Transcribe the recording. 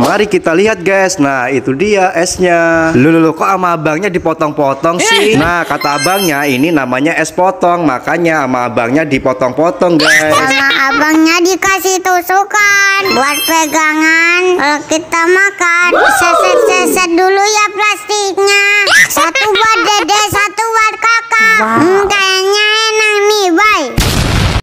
Mari kita lihat guys. Nah, itu dia esnya. Lulu kok sama abangnya dipotong-potong iya, sih? Iya. Nah, kata abangnya ini namanya es potong. Makanya sama abangnya dipotong-potong guys. Sama abangnya dikasih tusukan buat pegangan. Kalau kita makan, seset-seset dulu ya plastiknya. Satu buat dede, satu buat kakak. Wow.